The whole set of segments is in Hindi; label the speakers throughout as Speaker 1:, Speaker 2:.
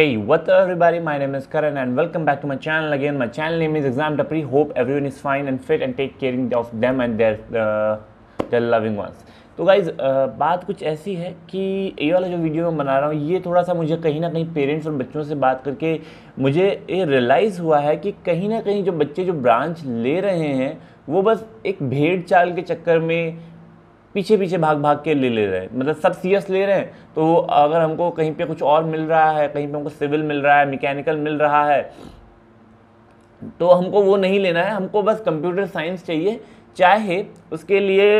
Speaker 1: Hey, what's up everybody? My name is Karan and welcome back to my channel again. My channel name is Exam Dapri. Hope everyone is fine and fit and take care of them and their uh, their loving ones. तो गाइज बात कुछ ऐसी है कि ये वाला जो वीडियो मैं बना रहा हूँ ये थोड़ा सा मुझे कहीं ना कहीं पेरेंट्स और बच्चों से बात करके मुझे ये रियलाइज़ हुआ है कि कहीं ना कहीं जो बच्चे जो ब्रांच ले रहे हैं वो बस एक भेड़ चाल के चक्कर में पीछे पीछे भाग भाग के ले ले रहे हैं मतलब सब सीएस ले रहे हैं तो अगर हमको कहीं पे कुछ और मिल रहा है कहीं पे हमको सिविल मिल रहा है मैकेनिकल मिल रहा है तो हमको वो नहीं लेना है हमको बस कंप्यूटर साइंस चाहिए चाहे उसके लिए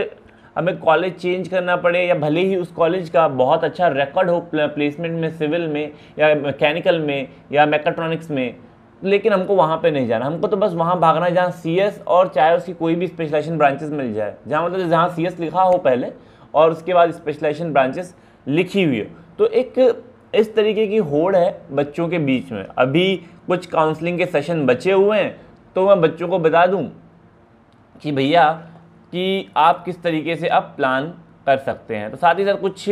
Speaker 1: हमें कॉलेज चेंज करना पड़े या भले ही उस कॉलेज का बहुत अच्छा रिकॉर्ड हो प्लेसमेंट में सिविल में या मैकेनिकल में या मेकाट्रॉनिक्स में लेकिन हमको वहाँ पे नहीं जाना हमको तो बस वहाँ भागना है जहाँ सी और चाहे उसकी कोई भी स्पेशलाइजेशन ब्रांचेस मिल जाए जहाँ मतलब जहाँ सी लिखा हो पहले और उसके बाद स्पेशलाइजेशन ब्रांचेस लिखी हुई हो तो एक इस तरीके की होड़ है बच्चों के बीच में अभी कुछ काउंसलिंग के सेशन बचे हुए हैं तो मैं बच्चों को बता दूँ कि भैया कि आप किस तरीके से अब प्लान कर सकते हैं तो साथ ही साथ कुछ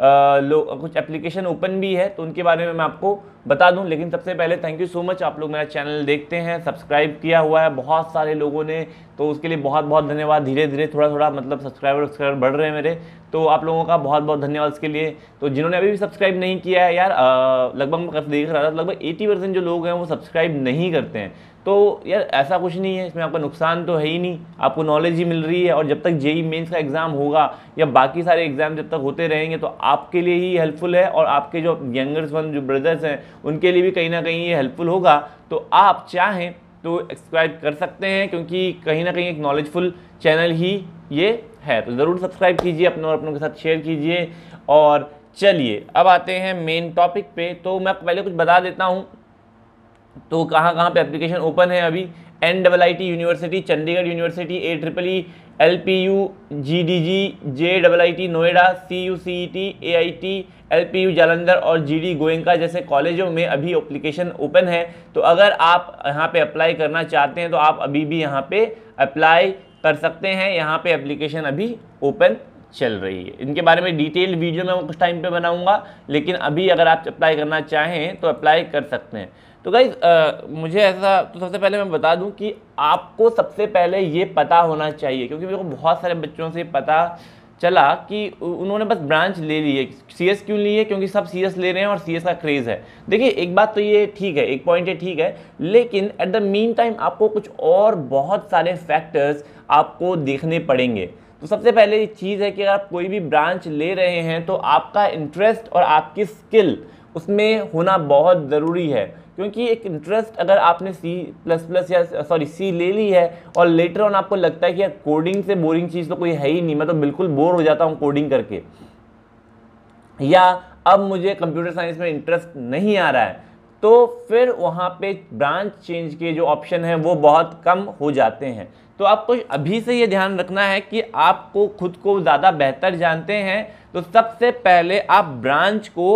Speaker 1: कुछ एप्लीकेशन ओपन भी है तो उनके बारे में मैं आपको बता दूं लेकिन सबसे पहले थैंक यू सो मच आप लोग मेरा चैनल देखते हैं सब्सक्राइब किया हुआ है बहुत सारे लोगों ने तो उसके लिए बहुत बहुत धन्यवाद धीरे धीरे थोड़ा थोड़ा मतलब सब्सक्राइबर वब्सक्राइबर बढ़ रहे हैं मेरे तो आप लोगों का बहुत बहुत धन्यवाद इसके लिए तो जिन्होंने अभी भी सब्सक्राइब नहीं किया है यार लगभग मैं देख रहा था लगभग एटी परसेंट जो लोग हैं वो सब्सक्राइब नहीं करते हैं तो यार ऐसा कुछ नहीं है इसमें आपका नुकसान तो है ही नहीं आपको नॉलेज ही मिल रही है और जब तक जेई मेन्स e का एग्ज़ाम होगा या बाकी सारे एग्ज़ाम जब तक होते रहेंगे तो आपके लिए ही हेल्पफुल है और आपके जो यंगर्स वन जो ब्रदर्स हैं उनके लिए भी कहीं ना कहीं ये हेल्पफुल होगा तो आप चाहें तो सब्सक्राइब कर सकते हैं क्योंकि कहीं ना कहीं एक नॉलेजफुल चैनल ही ये है तो ज़रूर सब्सक्राइब कीजिए अपने और अपनों के साथ शेयर कीजिए और चलिए अब आते हैं मेन टॉपिक पे तो मैं पहले कुछ बता देता हूँ तो कहाँ कहाँ पे एप्लीकेशन ओपन है अभी N double I T university Chandigarh university A triple E L P U G D G J double I T Noida C U C E T A I T L P U Jalandhar और जी डी गोयंका जैसे कॉलेजों में अभी अप्लीकेशन ओपन है तो अगर आप यहाँ पे अप्लाई करना चाहते हैं तो आप अभी भी यहाँ पे अप्लाई कर सकते हैं यहाँ पे एप्लीकेशन अभी ओपन चल रही है इनके बारे में डिटेल वीडियो मैं कुछ टाइम पे बनाऊंगा लेकिन अभी अगर आप अप्लाई करना चाहें तो अप्लाई कर सकते हैं तो गाइज मुझे ऐसा तो सबसे पहले मैं बता दूं कि आपको सबसे पहले ये पता होना चाहिए क्योंकि मेरे को बहुत सारे बच्चों से पता चला कि उन्होंने बस ब्रांच ले ली है सी एस क्यों ली है क्योंकि सब सी एस ले रहे हैं और सी एस का क्रेज़ है देखिए एक बात तो ये ठीक है एक पॉइंट ये ठीक है लेकिन एट द मीन टाइम आपको कुछ और बहुत सारे फैक्टर्स आपको देखने पड़ेंगे तो सबसे पहले ये चीज़ है कि अगर आप कोई भी ब्रांच ले रहे हैं तो आपका इंटरेस्ट और आपकी स्किल उसमें होना बहुत ज़रूरी है क्योंकि एक इंटरेस्ट अगर आपने सी प्लस प्लस या सॉरी सी ले ली है और लेटर ऑन आपको लगता है कि यार कोडिंग से बोरिंग चीज़ तो कोई है ही नहीं मैं तो बिल्कुल बोर हो जाता हूँ कोडिंग करके या अब मुझे कंप्यूटर साइंस में इंटरेस्ट नहीं आ रहा है तो फिर वहाँ पे ब्रांच चेंज के जो ऑप्शन हैं वो बहुत कम हो जाते हैं तो आपको अभी से ये ध्यान रखना है कि आपको खुद को ज़्यादा बेहतर जानते हैं तो सबसे पहले आप ब्रांच को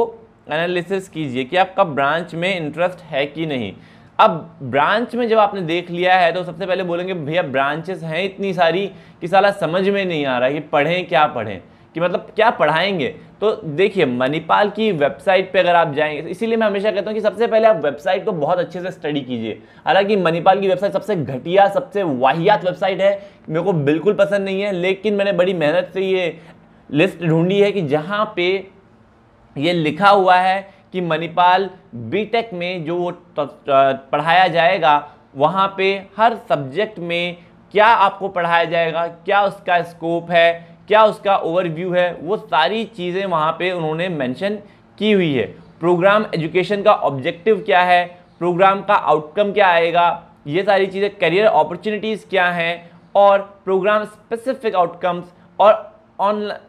Speaker 1: एनालिसिस कीजिए कि आपका ब्रांच में इंटरेस्ट है कि नहीं अब ब्रांच में जब आपने देख लिया है तो सबसे पहले बोलेंगे भैया ब्रांचेस हैं इतनी सारी कि साला समझ में नहीं आ रहा कि पढ़ें क्या पढ़ें कि मतलब क्या पढ़ाएंगे तो देखिए मणिपाल की वेबसाइट पे अगर आप जाएंगे इसीलिए मैं हमेशा कहता हूँ कि सबसे पहले आप वेबसाइट को बहुत अच्छे से स्टडी कीजिए हालांकि मणिपाल की वेबसाइट सबसे घटिया सबसे वाहियात वेबसाइट है मेरे को बिल्कुल पसंद नहीं है लेकिन मैंने बड़ी मेहनत से ये लिस्ट ढूंढी है कि जहाँ पे ये लिखा हुआ है कि मणिपाल बीटेक में जो वो पढ़ाया जाएगा वहाँ पे हर सब्जेक्ट में क्या आपको पढ़ाया जाएगा क्या उसका स्कोप है क्या उसका ओवरव्यू है वो सारी चीज़ें वहाँ पे उन्होंने मेंशन की हुई है प्रोग्राम एजुकेशन का ऑब्जेक्टिव क्या है प्रोग्राम का आउटकम क्या आएगा ये सारी चीज़ें करियर अपॉर्चुनिटीज़ क्या हैं और प्रोग्राम स्पेसिफिक आउटकम्स और ऑनलाइन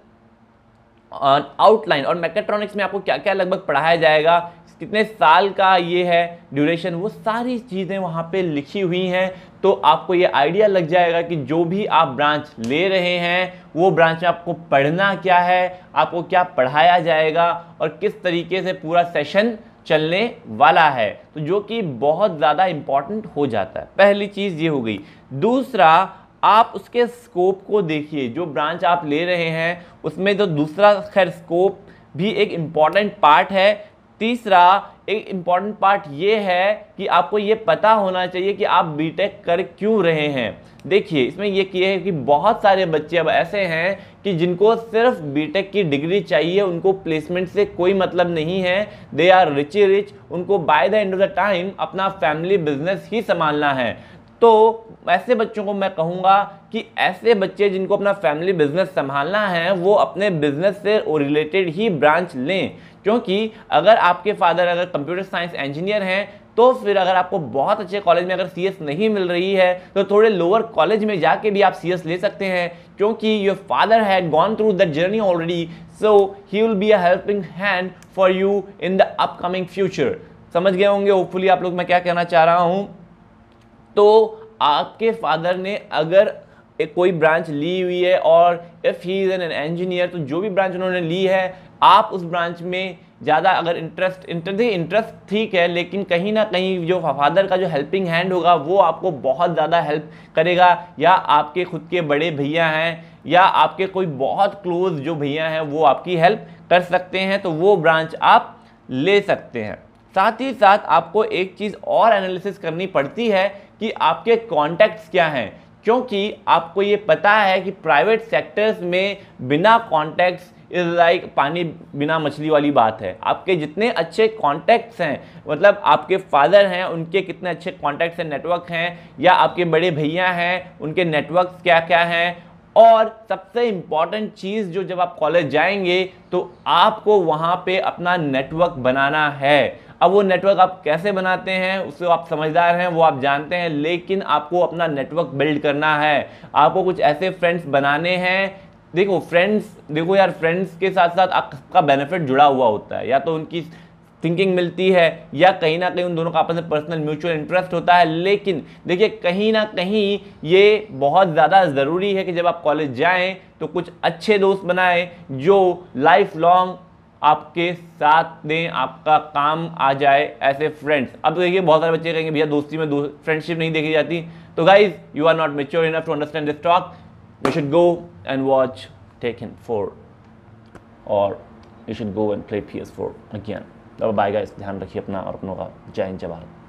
Speaker 1: आउटलाइन और मैकेट्रॉनिक्स में आपको क्या क्या लगभग पढ़ाया जाएगा कितने साल का ये है ड्यूरेशन वो सारी चीज़ें वहाँ पे लिखी हुई हैं तो आपको ये आइडिया लग जाएगा कि जो भी आप ब्रांच ले रहे हैं वो ब्रांच में आपको पढ़ना क्या है आपको क्या पढ़ाया जाएगा और किस तरीके से पूरा सेशन चलने वाला है तो जो कि बहुत ज़्यादा इम्पॉर्टेंट हो जाता है पहली चीज़ ये हो गई दूसरा आप उसके स्कोप को देखिए जो ब्रांच आप ले रहे हैं उसमें तो दूसरा खैर स्कोप भी एक इम्पॉर्टेंट पार्ट है तीसरा एक इम्पॉर्टेंट पार्ट ये है कि आपको ये पता होना चाहिए कि आप बीटेक कर क्यों रहे हैं देखिए इसमें ये किए है कि बहुत सारे बच्चे अब ऐसे हैं कि जिनको सिर्फ बीटेक की डिग्री चाहिए उनको प्लेसमेंट से कोई मतलब नहीं है दे आर रिच रिच उनको by the end of the time अपना फैमिली बिजनेस ही संभालना है तो ऐसे बच्चों को मैं कहूँगा कि ऐसे बच्चे जिनको अपना फैमिली बिजनेस संभालना है वो अपने बिजनेस से रिलेटेड ही ब्रांच लें क्योंकि अगर आपके फादर अगर कंप्यूटर साइंस इंजीनियर हैं तो फिर अगर आपको बहुत अच्छे कॉलेज में अगर सी नहीं मिल रही है तो थोड़े लोअर कॉलेज में जाके भी आप सी ले सकते हैं क्योंकि योर फादर है gone through that journey already so he will be a helping hand for you in the upcoming future समझ गए होंगे होपफुली आप लोग मैं क्या कहना चाह रहा हूँ तो आपके फादर ने अगर एक कोई ब्रांच ली हुई है और if he is an engineer तो जो भी ब्रांच उन्होंने ली है आप उस ब्रांच में ज़्यादा अगर इंटरेस्ट इंटरेस्ट इंटरेस्ट ठीक है लेकिन कहीं ना कहीं जो फादर का जो हेल्पिंग हैंड होगा वो आपको बहुत ज़्यादा हेल्प करेगा या आपके खुद के बड़े भैया हैं या आपके कोई बहुत क्लोज जो भैया हैं वो आपकी हेल्प कर सकते हैं तो वो ब्रांच आप ले सकते हैं साथ ही साथ आपको एक चीज़ और एनालिसिस करनी पड़ती है कि आपके कॉन्टैक्ट्स क्या हैं क्योंकि आपको ये पता है कि प्राइवेट सेक्टर्स में बिना कॉन्टैक्ट्स इज़ लाइक पानी बिना मछली वाली बात है आपके जितने अच्छे कॉन्टैक्ट्स हैं मतलब आपके फादर हैं उनके कितने अच्छे कॉन्टैक्ट्स हैं नेटवर्क हैं या आपके बड़े भैया हैं उनके नेटवर्क क्या क्या हैं और सबसे इम्पॉर्टेंट चीज़ जो जब आप कॉलेज जाएंगे तो आपको वहाँ पे अपना नेटवर्क बनाना है अब वो नेटवर्क आप कैसे बनाते हैं उससे आप समझदार हैं वो आप जानते हैं लेकिन आपको अपना नेटवर्क बिल्ड करना है आपको कुछ ऐसे फ्रेंड्स बनाने हैं देखो फ्रेंड्स देखो यार फ्रेंड्स के साथ साथ आपका बेनिफिट जुड़ा हुआ होता है या तो उनकी थिंकिंग मिलती है या कहीं ना कहीं उन दोनों का आपस में पर्सनल म्यूचुअल इंटरेस्ट होता है लेकिन देखिए कहीं ना कहीं ये बहुत ज़्यादा ज़रूरी है कि जब आप कॉलेज जाएँ तो कुछ अच्छे दोस्त बनाएं जो लाइफ लॉन्ग आपके साथ दें आपका काम आ जाए ऐसे फ्रेंड्स अब तो देखिए बहुत सारे बच्चे कहेंगे भैया दोस्ती में दो, फ्रेंडशिप नहीं देखी जाती तो guys you are not mature enough to understand this talk you should go and watch Tekken four और you should go and play P S four again अब बाय गाइस ध्यान रखिए अपना और अपनों का जय हिंद जय भारत